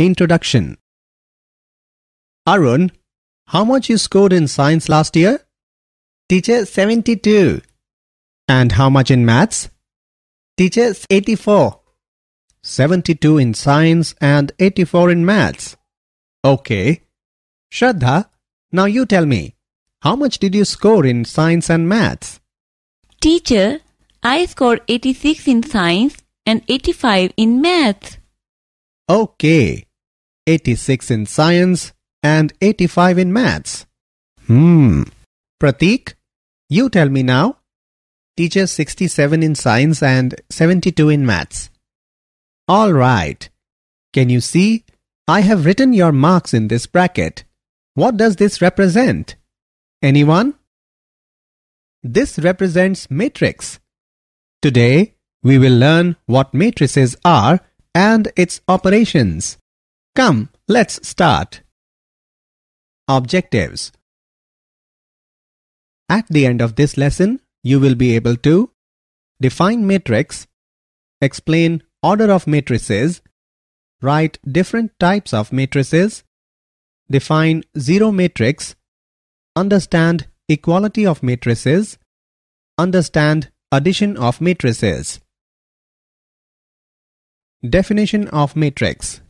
Introduction Arun, how much you scored in science last year? Teacher 72. And how much in maths? Teacher 84. 72 in science and 84 in maths. Okay. Shraddha, now you tell me, how much did you score in science and maths? Teacher, I scored 86 in science and 85 in maths. Okay. 86 in science, and 85 in maths. Hmm. Pratik, you tell me now. Teacher 67 in science and 72 in maths. All right. Can you see? I have written your marks in this bracket. What does this represent? Anyone? This represents matrix. Today, we will learn what matrices are and its operations. Come, let's start. Objectives At the end of this lesson, you will be able to define matrix, explain order of matrices, write different types of matrices, define zero matrix, understand equality of matrices, understand addition of matrices. Definition of matrix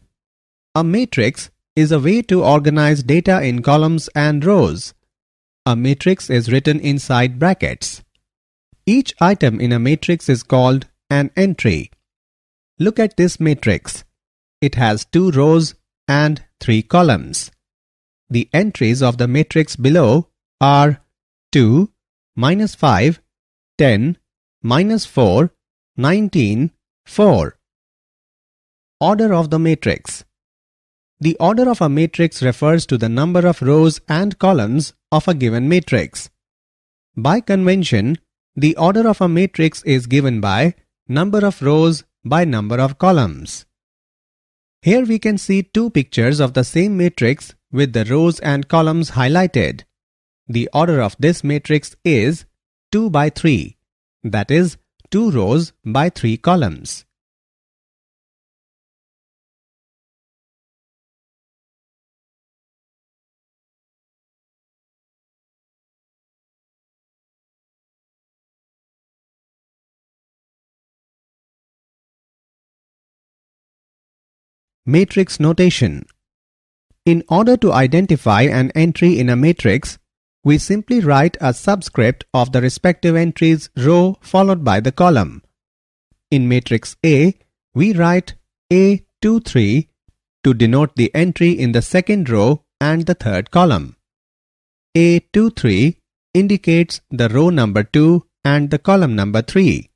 a matrix is a way to organize data in columns and rows. A matrix is written inside brackets. Each item in a matrix is called an entry. Look at this matrix. It has two rows and three columns. The entries of the matrix below are 2, minus 5, 10, minus 4, 19, 4. Order of the matrix the order of a matrix refers to the number of rows and columns of a given matrix. By convention, the order of a matrix is given by number of rows by number of columns. Here we can see two pictures of the same matrix with the rows and columns highlighted. The order of this matrix is 2 by 3, that is 2 rows by 3 columns. Matrix notation In order to identify an entry in a matrix, we simply write a subscript of the respective entry's row followed by the column. In matrix A, we write A23 to denote the entry in the second row and the third column. A23 indicates the row number 2 and the column number 3.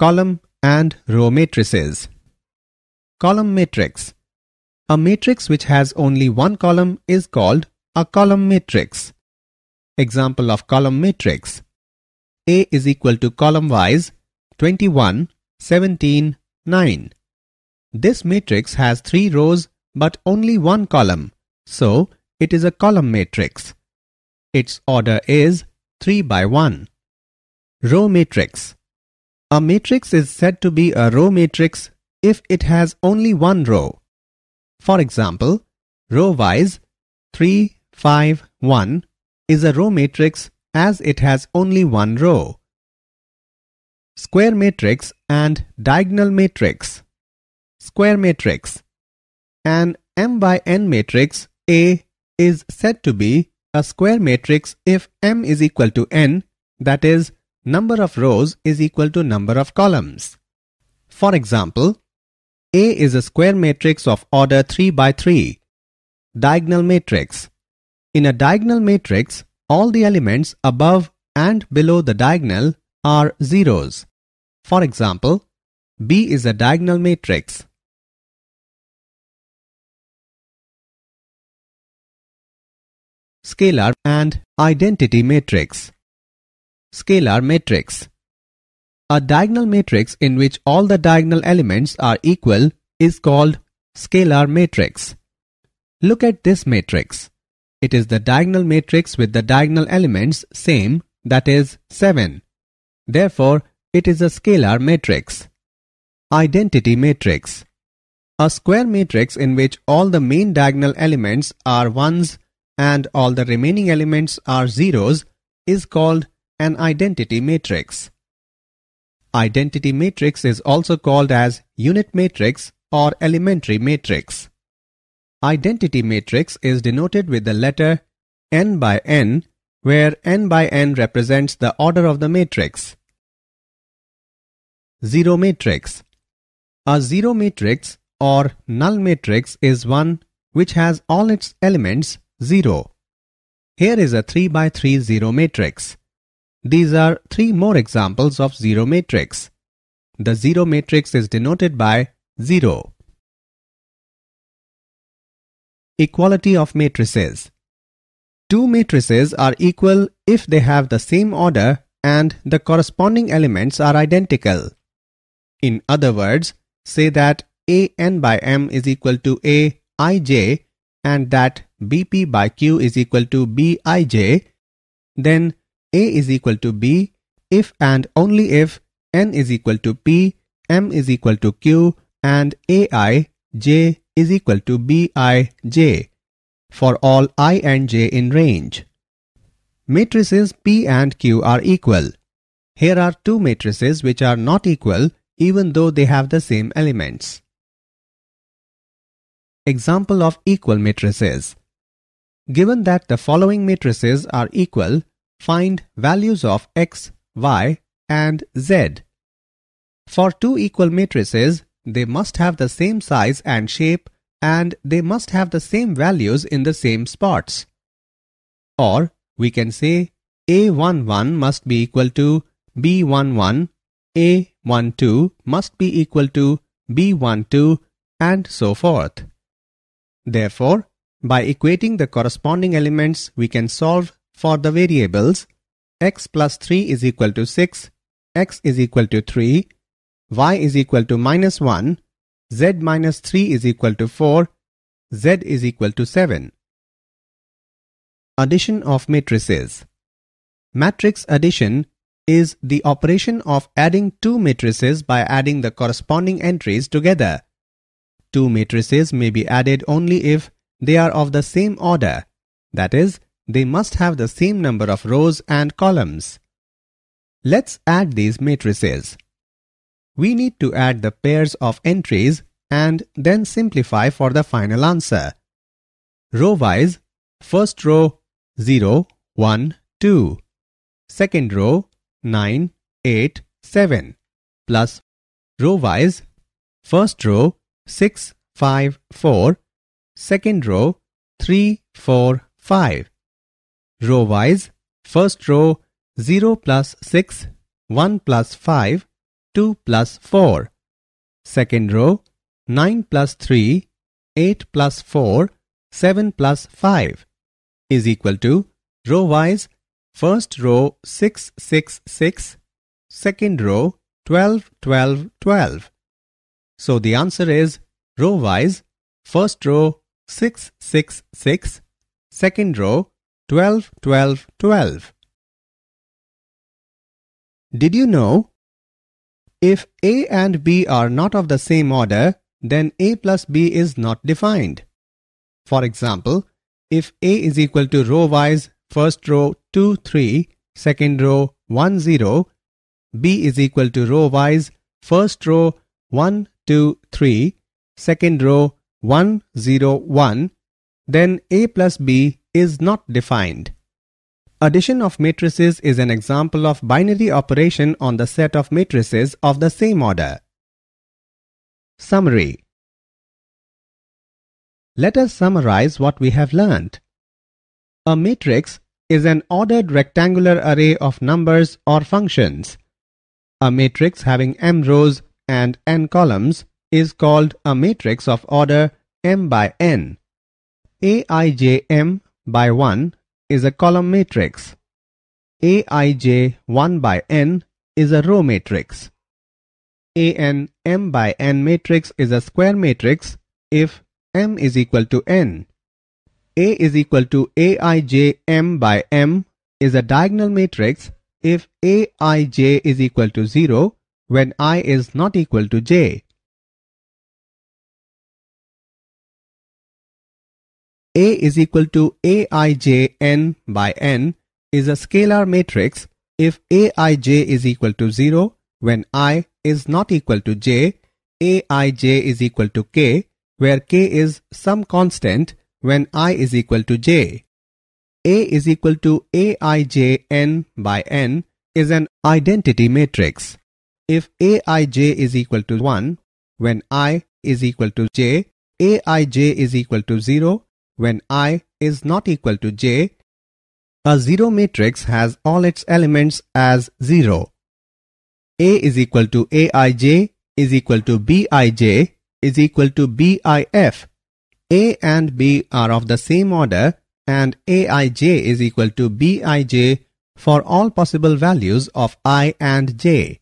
Column and row matrices column matrix. A matrix which has only one column is called a column matrix. Example of column matrix. A is equal to column wise 21, 17, 9. This matrix has three rows but only one column, so it is a column matrix. Its order is 3 by 1. Row matrix. A matrix is said to be a row matrix if it has only one row. For example, row-wise 3, 5, 1 is a row matrix as it has only one row. Square matrix and diagonal matrix. Square matrix. An m by n matrix A is said to be a square matrix if m is equal to n, that is, number of rows is equal to number of columns. For example, a is a square matrix of order 3 by 3. Diagonal matrix. In a diagonal matrix, all the elements above and below the diagonal are zeros. For example, B is a diagonal matrix. Scalar and identity matrix. Scalar matrix. A diagonal matrix in which all the diagonal elements are equal is called scalar matrix. Look at this matrix. It is the diagonal matrix with the diagonal elements same, that is 7. Therefore, it is a scalar matrix. Identity matrix. A square matrix in which all the main diagonal elements are 1s and all the remaining elements are zeros is called an identity matrix. Identity matrix is also called as unit matrix or elementary matrix. Identity matrix is denoted with the letter n by n where n by n represents the order of the matrix. Zero matrix A zero matrix or null matrix is one which has all its elements zero. Here is a 3 by 3 zero matrix. These are three more examples of zero matrix. The zero matrix is denoted by 0. Equality of matrices Two matrices are equal if they have the same order and the corresponding elements are identical. In other words, say that A n by m is equal to A i j and that B p by q is equal to B i j, then a is equal to B if and only if N is equal to P, M is equal to Q and AI, J is equal to BI, J for all I and J in range. Matrices P and Q are equal. Here are two matrices which are not equal even though they have the same elements. Example of equal matrices. Given that the following matrices are equal, Find values of x, y and z. For two equal matrices, they must have the same size and shape and they must have the same values in the same spots. Or we can say A11 must be equal to B11, A12 must be equal to B12 and so forth. Therefore, by equating the corresponding elements, we can solve for the variables x plus 3 is equal to 6, x is equal to 3, y is equal to minus 1, z minus 3 is equal to 4, z is equal to 7. Addition of matrices Matrix addition is the operation of adding two matrices by adding the corresponding entries together. Two matrices may be added only if they are of the same order, that is, they must have the same number of rows and columns. Let's add these matrices. We need to add the pairs of entries and then simplify for the final answer. Row-wise, first row 0, 1, 2. Second row 9, 8, 7. Plus row-wise, first row 6, 5, 4. Second row 3, 4, 5 row wise first row 0 plus 6 1 plus 5 2 plus 4 second row 9 plus 3 8 plus 4 7 plus 5 is equal to row wise first row 6 6 6 second row 12 12 12 so the answer is row wise first row 6 6 6 second row 12, 12, 12. Did you know? If A and B are not of the same order, then A plus B is not defined. For example, if A is equal to row wise first row 2, 3, second row 1, 0, B is equal to row wise first row 1, 2, 3, second row 1, 0, 1, then A plus B is not defined. Addition of matrices is an example of binary operation on the set of matrices of the same order. Summary Let us summarize what we have learned. A matrix is an ordered rectangular array of numbers or functions. A matrix having m rows and n columns is called a matrix of order m by n. Aijm by 1 is a column matrix. Aij 1 by n is a row matrix. An m by n matrix is a square matrix if m is equal to n. A is equal to Aij m by m is a diagonal matrix if Aij is equal to 0 when i is not equal to j. A is equal to Aijn by n is a scalar matrix if Aij is equal to 0 when i is not equal to j, Aij is equal to k where k is some constant when i is equal to j. A is equal to Aijn by n is an identity matrix. If Aij is equal to 1 when i is equal to j, Aij is equal to 0 when i is not equal to j, a zero matrix has all its elements as zero. A is equal to Aij is equal to Bij is equal to Bif. A and B are of the same order and Aij is equal to Bij for all possible values of i and j.